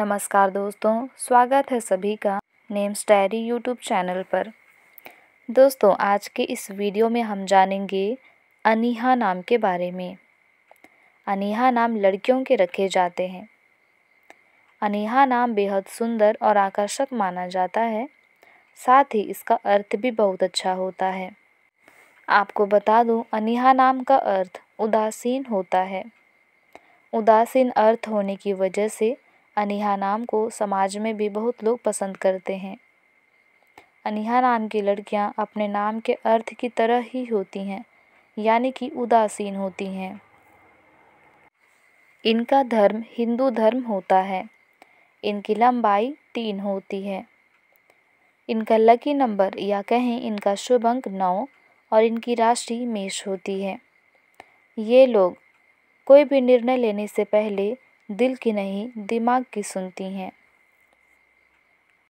नमस्कार दोस्तों स्वागत है सभी का नेम्स डायरी यूट्यूब चैनल पर दोस्तों आज के इस वीडियो में हम जानेंगे अनिहा नाम के बारे में अनीहा नाम लड़कियों के रखे जाते हैं अनिहा नाम बेहद सुंदर और आकर्षक माना जाता है साथ ही इसका अर्थ भी बहुत अच्छा होता है आपको बता दूं अनिहा नाम का अर्थ उदासीन होता है उदासीन अर्थ होने की वजह से अनीहा नाम को समाज में भी बहुत लोग पसंद करते हैं अनिहा नाम की लड़कियां अपने नाम के अर्थ की तरह ही होती हैं यानी कि उदासीन होती हैं इनका धर्म हिंदू धर्म होता है इनकी लंबाई तीन होती है इनका लकी नंबर या कहें इनका शुभ अंक नौ और इनकी राशि मेष होती है ये लोग कोई भी निर्णय लेने से पहले दिल की नहीं दिमाग की सुनती हैं